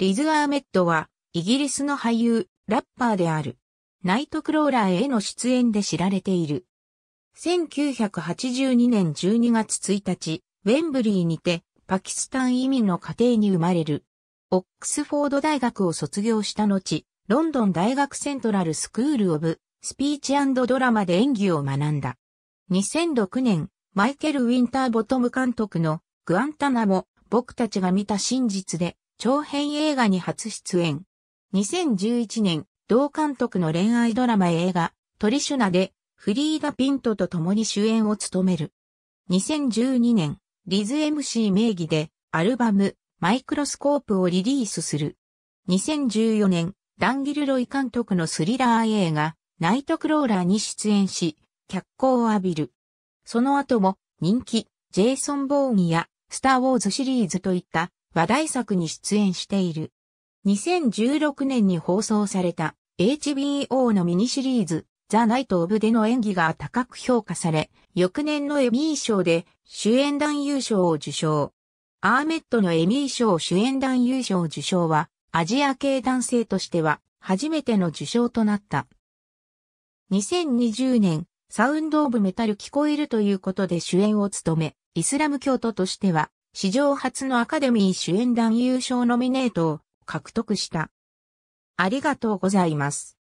リズ・アーメッドは、イギリスの俳優、ラッパーである。ナイトクローラーへの出演で知られている。1982年12月1日、ウェンブリーにて、パキスタン移民の家庭に生まれる。オックスフォード大学を卒業した後、ロンドン大学セントラルスクール・オブ・スピーチドラマで演技を学んだ。2006年、マイケル・ウィンターボトム監督のグアンタナも僕たちが見た真実で長編映画に初出演。2011年、同監督の恋愛ドラマ映画、トリシュナで、フリーダ・ピントと共に主演を務める。2012年、リズ MC 名義で、アルバム、マイクロスコープをリリースする。2014年、ダンギル・ロイ監督のスリラー映画、ナイトクローラーに出演し、脚光を浴びる。その後も、人気、ジェイソン・ボーンや、スター・ウォーズシリーズといった話題作に出演している。2016年に放送された HBO のミニシリーズ、ザ・ナイト・オブでの演技が高く評価され、翌年のエミー賞で主演男優賞を受賞。アーメットのエミー賞主演男優賞受賞は、アジア系男性としては初めての受賞となった。2020年、サウンド・オブ・メタル聞こえるということで主演を務め、イスラム教徒としては史上初のアカデミー主演男優賞ノミネートを獲得した。ありがとうございます。